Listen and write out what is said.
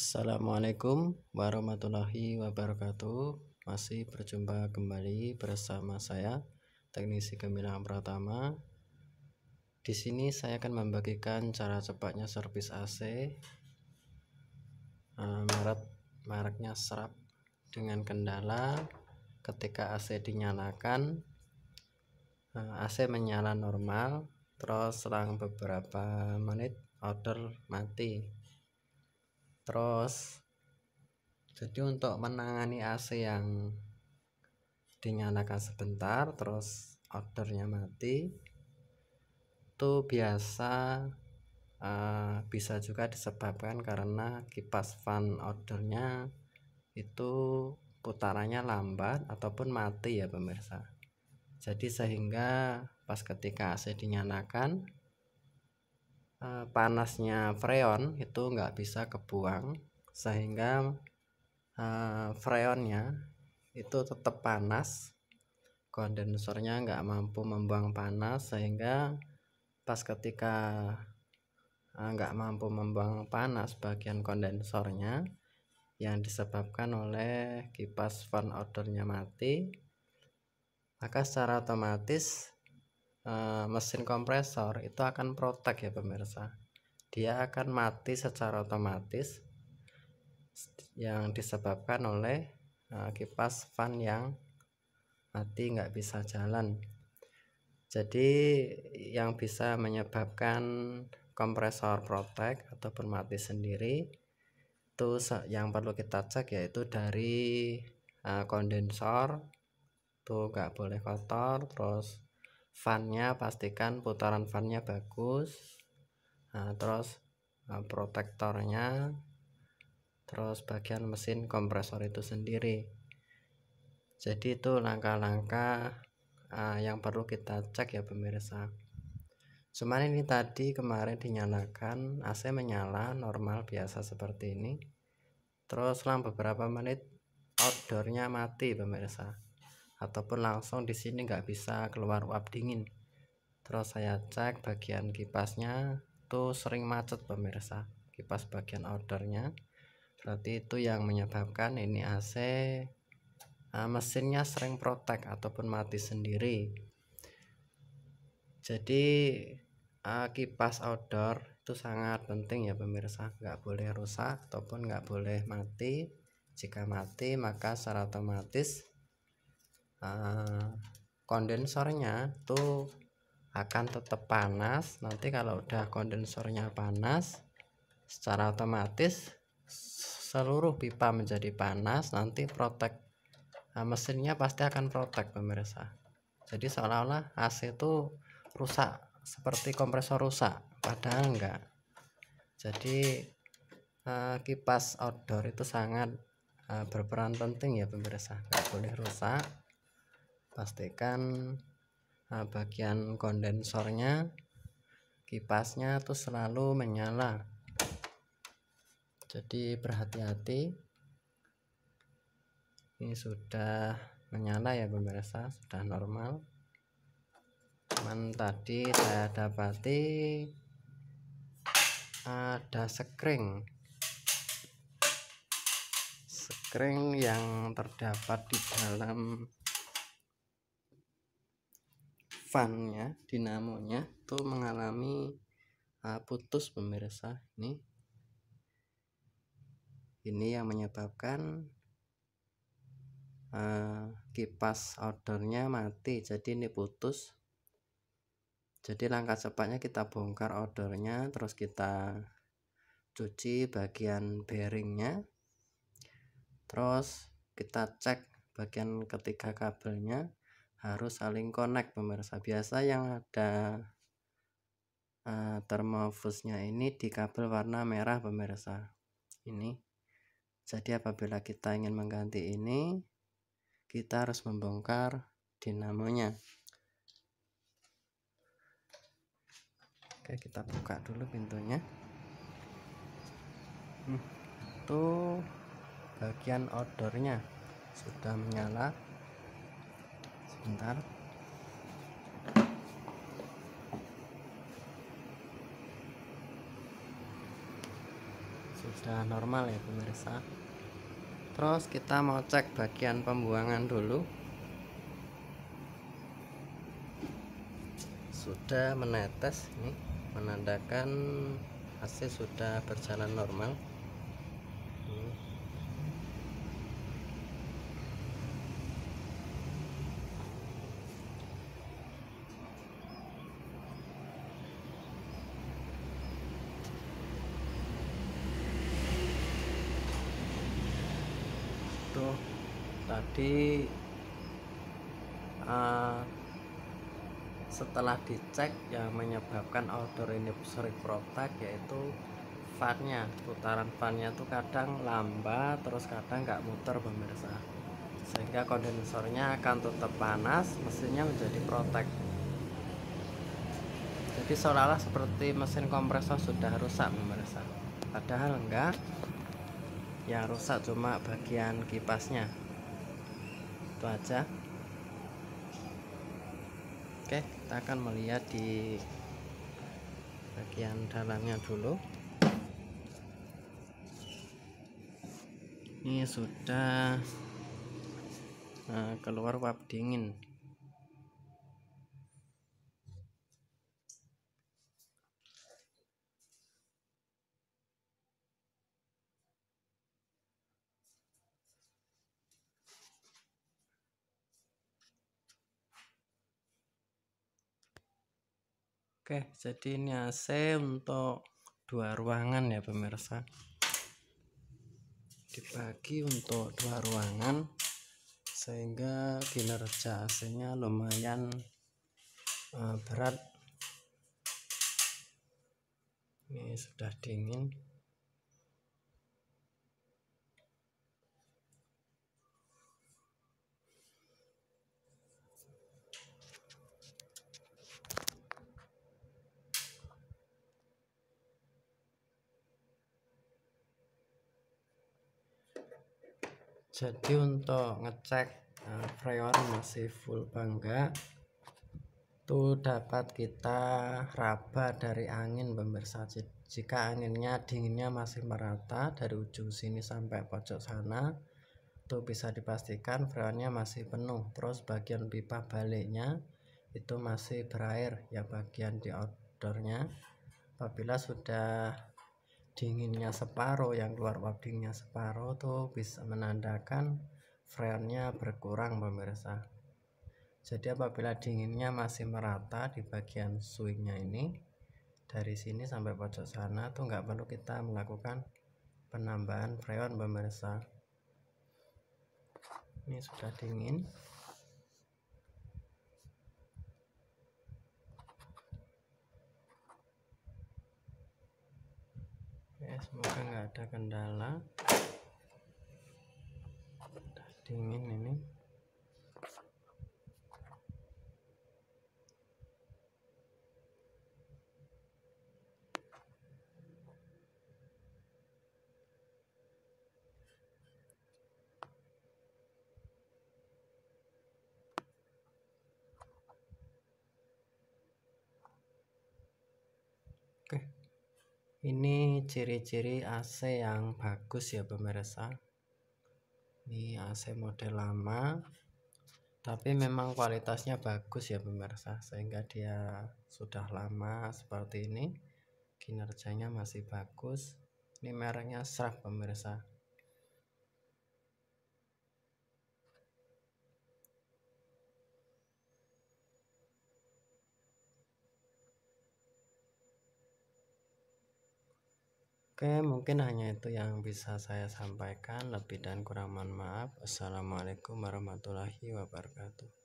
Assalamualaikum warahmatullahi wabarakatuh Masih berjumpa kembali bersama saya Teknisi Gemilang Pratama Di sini saya akan membagikan cara cepatnya servis AC eh, merek, Mereknya serap Dengan kendala ketika AC dinyalakan eh, AC menyala normal Terus selang beberapa menit order mati terus jadi untuk menangani AC yang dinyalakan sebentar terus outdoornya mati itu biasa uh, bisa juga disebabkan karena kipas fan outdoornya itu putarannya lambat ataupun mati ya pemirsa jadi sehingga pas ketika AC dinyalakan Eh, panasnya freon itu nggak bisa kebuang sehingga eh, freonnya itu tetap panas kondensornya nggak mampu membuang panas sehingga pas ketika eh, nggak mampu membuang panas bagian kondensornya yang disebabkan oleh kipas fan ordernya mati maka secara otomatis Eh, mesin kompresor itu akan protek ya pemirsa dia akan mati secara otomatis yang disebabkan oleh eh, kipas fan yang mati nggak bisa jalan jadi yang bisa menyebabkan kompresor protek atau bermati sendiri itu yang perlu kita cek yaitu dari eh, kondensor tuh nggak boleh kotor terus fannya pastikan putaran fannya bagus nah, terus uh, protektornya terus bagian mesin kompresor itu sendiri jadi itu langkah-langkah uh, yang perlu kita cek ya pemirsa cuman ini tadi kemarin dinyalakan AC menyala normal biasa seperti ini terus selang beberapa menit outdoornya mati pemirsa ataupun langsung di sini nggak bisa keluar uap dingin terus saya cek bagian kipasnya tuh sering macet pemirsa kipas bagian ordernya berarti itu yang menyebabkan ini AC uh, eh, mesinnya sering protek ataupun mati sendiri jadi uh, kipas outdoor itu sangat penting ya pemirsa nggak boleh rusak ataupun nggak boleh mati jika mati maka secara otomatis Eh, kondensornya tuh akan tetap panas nanti kalau udah kondensornya panas secara otomatis seluruh pipa menjadi panas nanti protek nah, mesinnya pasti akan protek pemirsa jadi seolah-olah AC itu rusak seperti kompresor rusak padahal enggak jadi uh, kipas outdoor itu sangat uh, berperan penting ya pemirsa enggak boleh rusak pastikan uh, bagian kondensornya kipasnya itu selalu menyala jadi berhati-hati ini sudah menyala ya pemirsa sudah normal cuman tadi saya dapati ada sekring sekring yang terdapat di dalam fannya dinamonya tuh mengalami uh, putus pemirsa ini ini yang menyebabkan uh, kipas outdoornya mati jadi ini putus jadi langkah cepatnya kita bongkar outdoornya terus kita cuci bagian bearingnya terus kita cek bagian ketiga kabelnya harus saling connect pemirsa biasa yang ada uh, eh, termofusnya ini di kabel warna merah pemirsa ini jadi apabila kita ingin mengganti ini kita harus membongkar dinamonya oke kita buka dulu pintunya hmm, itu bagian outdoornya sudah menyala sebentar sudah normal ya pemirsa terus kita mau cek bagian pembuangan dulu sudah menetes ini menandakan AC sudah berjalan normal tadi uh, setelah dicek yang menyebabkan outdoor ini sering protak yaitu fannya putaran fannya tuh kadang lambat terus kadang nggak muter pemirsa sehingga kondensornya akan tetap panas mesinnya menjadi protek jadi seolah-olah seperti mesin kompresor sudah rusak pemirsa padahal enggak yang rusak cuma bagian kipasnya itu aja oke kita akan melihat di bagian dalamnya dulu ini sudah eh, keluar uap dingin Oke, jadi ini AC untuk dua ruangan ya pemirsa. Dibagi untuk dua ruangan sehingga kinerja AC-nya lumayan uh, berat. Ini sudah dingin. jadi untuk ngecek uh, freon masih full bangga itu dapat kita raba dari angin pemirsa jika anginnya dinginnya masih merata dari ujung sini sampai pojok sana itu bisa dipastikan freonnya masih penuh terus bagian pipa baliknya itu masih berair ya bagian di outdoornya apabila sudah dinginnya separuh yang keluar wabdingnya separuh tuh bisa menandakan freonnya berkurang pemirsa jadi apabila dinginnya masih merata di bagian swingnya ini dari sini sampai pojok sana tuh nggak perlu kita melakukan penambahan freon pemirsa ini sudah dingin semoga nggak ada kendala udah dingin ini Oke. Okay. Ini ciri-ciri AC yang bagus ya pemirsa. Ini AC model lama tapi memang kualitasnya bagus ya pemirsa sehingga dia sudah lama seperti ini. Kinerjanya masih bagus. Ini mereknya Serap pemirsa. Oke, mungkin hanya itu yang bisa saya sampaikan. Lebih dan kurang mohon maaf. Assalamualaikum warahmatullahi wabarakatuh.